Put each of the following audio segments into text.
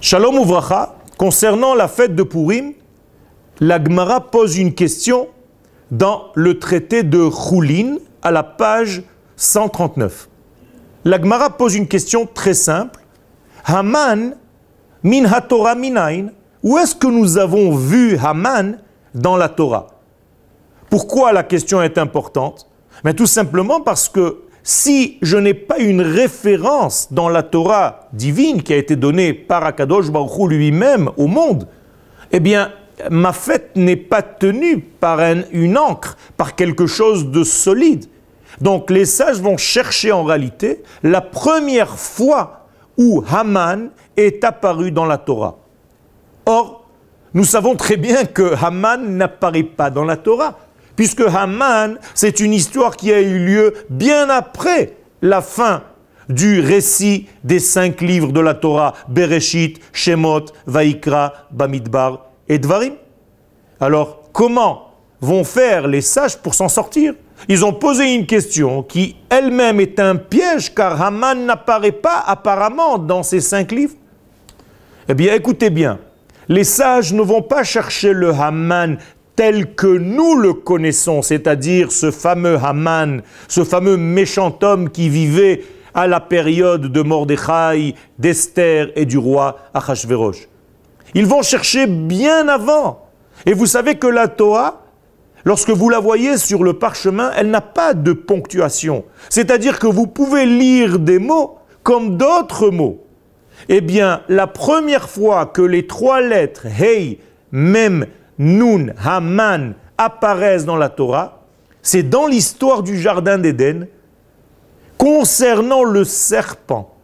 Shalom uvracha, concernant la fête de Purim, la pose une question dans le traité de Roulin à la page 139. La pose une question très simple. Haman min ha-Torah minayin. Où est-ce que nous avons vu Haman dans la Torah Pourquoi la question est importante Mais tout simplement parce que si je n'ai pas une référence dans la Torah divine qui a été donnée par Akadosh Baruch lui-même au monde, eh bien, ma fête n'est pas tenue par une encre, par quelque chose de solide. Donc les sages vont chercher en réalité la première fois où Haman est apparu dans la Torah. Or, nous savons très bien que Haman n'apparaît pas dans la Torah puisque Haman, c'est une histoire qui a eu lieu bien après la fin du récit des cinq livres de la Torah, Bereshit, Shemot, Vaikra, Bamidbar et Dvarim. Alors, comment vont faire les sages pour s'en sortir Ils ont posé une question qui elle-même est un piège car Haman n'apparaît pas apparemment dans ces cinq livres. Eh bien, écoutez bien, les sages ne vont pas chercher le Haman tel que nous le connaissons, c'est-à-dire ce fameux Haman, ce fameux méchant homme qui vivait à la période de Mordechai, d'Esther et du roi Achashverosh. Ils vont chercher bien avant. Et vous savez que la Toa, lorsque vous la voyez sur le parchemin, elle n'a pas de ponctuation. C'est-à-dire que vous pouvez lire des mots comme d'autres mots. Eh bien, la première fois que les trois lettres Hey, Mem, Nun, Haman apparaissent dans la Torah, c'est dans l'histoire du Jardin d'Éden concernant le serpent.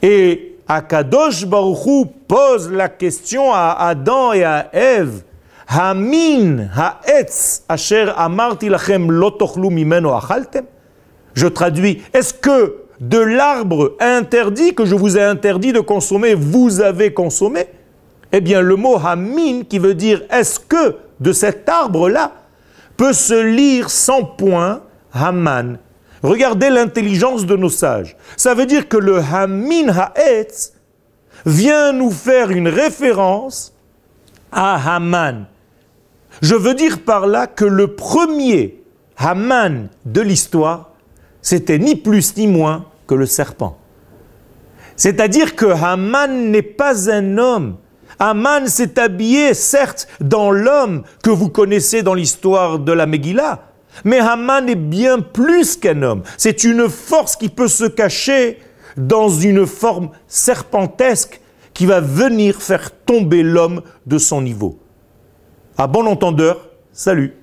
Et Akadosh Baruchou pose la question à Adam et à Ève. Hamin ha'etz asher amarti lachem mimeno achaltem. Je traduis. Est-ce que de l'arbre interdit que je vous ai interdit de consommer, vous avez consommé eh bien, le mot Hamin, qui veut dire est-ce que de cet arbre-là peut se lire sans point Haman. Regardez l'intelligence de nos sages. Ça veut dire que le Hamin Haetz vient nous faire une référence à Haman. Je veux dire par là que le premier Haman de l'histoire, c'était ni plus ni moins que le serpent. C'est-à-dire que Haman n'est pas un homme, Haman s'est habillé, certes, dans l'homme que vous connaissez dans l'histoire de la Megillah, mais Haman est bien plus qu'un homme. C'est une force qui peut se cacher dans une forme serpentesque qui va venir faire tomber l'homme de son niveau. À bon entendeur, salut